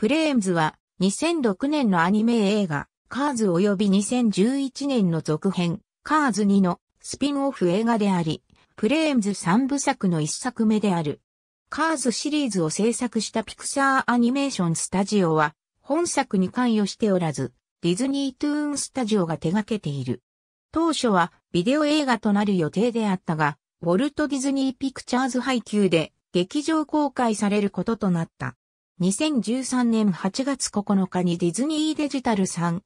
プレーンズは2006年のアニメ映画、カーズ及び2011年の続編、カーズ2のスピンオフ映画であり、プレーンズ3部作の1作目である。カーズシリーズを制作したピクサーアニメーションスタジオは、本作に関与しておらず、ディズニートゥーンスタジオが手掛けている。当初はビデオ映画となる予定であったが、ウォルト・ディズニー・ピクチャーズ配給で劇場公開されることとなった。2013年8月9日にディズニーデジタル 3D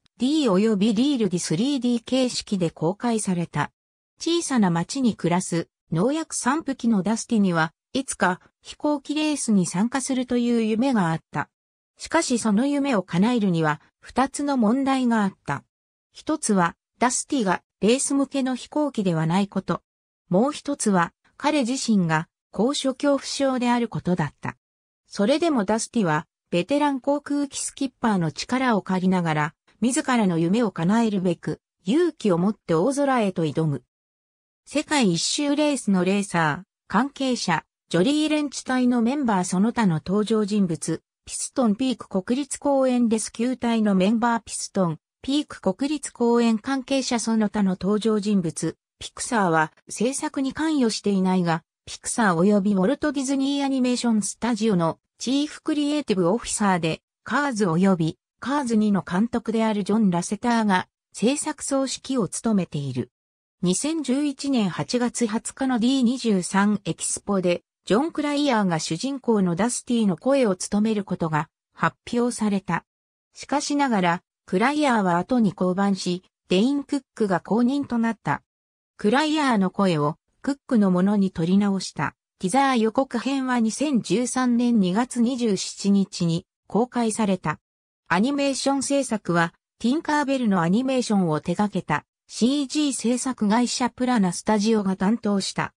及びリールディ 3D 形式で公開された。小さな町に暮らす農薬散布機のダスティには、いつか飛行機レースに参加するという夢があった。しかしその夢を叶えるには、二つの問題があった。一つは、ダスティがレース向けの飛行機ではないこと。もう一つは、彼自身が高所恐怖症であることだった。それでもダスティは、ベテラン航空機スキッパーの力を借りながら、自らの夢を叶えるべく、勇気を持って大空へと挑む。世界一周レースのレーサー、関係者、ジョリーレンチ隊のメンバーその他の登場人物、ピストンピーク国立公園レスキュー隊のメンバーピストン、ピーク国立公園関係者その他の登場人物、ピクサーは制作に関与していないが、ピクサー及びウォルト・ディズニー・アニメーション・スタジオのチーフクリエイティブ・オフィサーで、カーズ及びカーズ2の監督であるジョン・ラセターが制作総指揮を務めている。2011年8月20日の D23 エキスポで、ジョン・クライヤーが主人公のダスティの声を務めることが発表された。しかしながら、クライヤーは後に降板し、デイン・クックが公認となった。クライヤーの声をクックのものに取り直した。ティザー予告編は2013年2月27日に公開された。アニメーション制作は、ティンカーベルのアニメーションを手掛けた CG 制作会社プラナスタジオが担当した。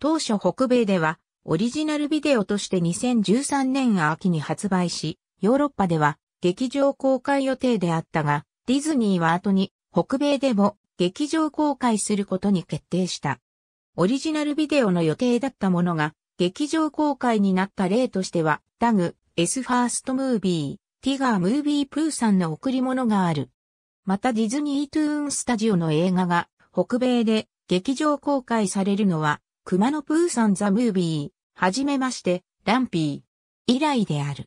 当初北米ではオリジナルビデオとして2013年秋に発売し、ヨーロッパでは劇場公開予定であったが、ディズニーは後に北米でも劇場公開することに決定した。オリジナルビデオの予定だったものが、劇場公開になった例としては、ダグ、S ファーストムービー、ティガームービープーさんの贈り物がある。またディズニートゥーンスタジオの映画が、北米で劇場公開されるのは、熊野プーさんザムービー、はじめまして、ランピー、以来である。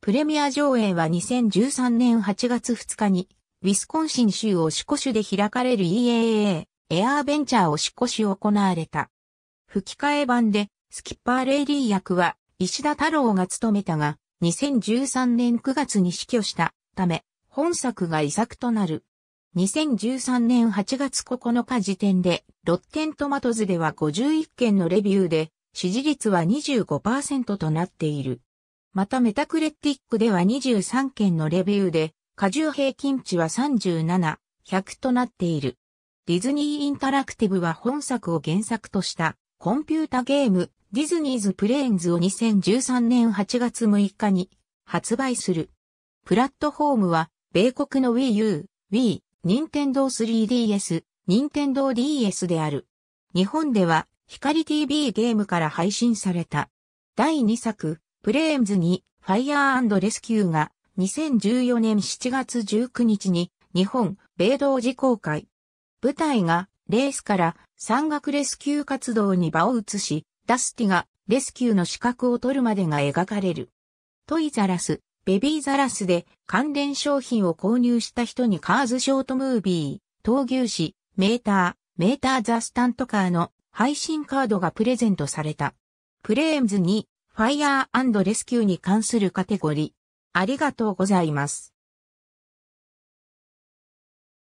プレミア上映は2013年8月2日に、ウィスコンシン州をシコ州で開かれる EAA エアーベンチャーを執行し行われた。吹き替え版で、スキッパーレイリー役は、石田太郎が務めたが、2013年9月に死去したため、本作が遺作となる。2013年8月9日時点で、ロッテントマトズでは51件のレビューで、支持率は25%となっている。またメタクレティックでは23件のレビューで、過重平均値は37、100となっている。ディズニーインタラクティブは本作を原作としたコンピュータゲームディズニーズプレーンズを2013年8月6日に発売する。プラットフォームは米国の Wii U、Wii、Nintendo 3DS、Nintendo DS である。日本では光 TV ゲームから配信された。第2作、プレーンズにファイヤーレスキューが2014年7月19日に日本、米同時公開。部隊がレースから山岳レスキュー活動に場を移し、ダスティがレスキューの資格を取るまでが描かれる。トイザラス、ベビーザラスで関連商品を購入した人にカーズショートムービー、闘牛士、メーター、メーターザスタントカーの配信カードがプレゼントされた。プレームズにファイアーレスキューに関するカテゴリー。ありがとうございます。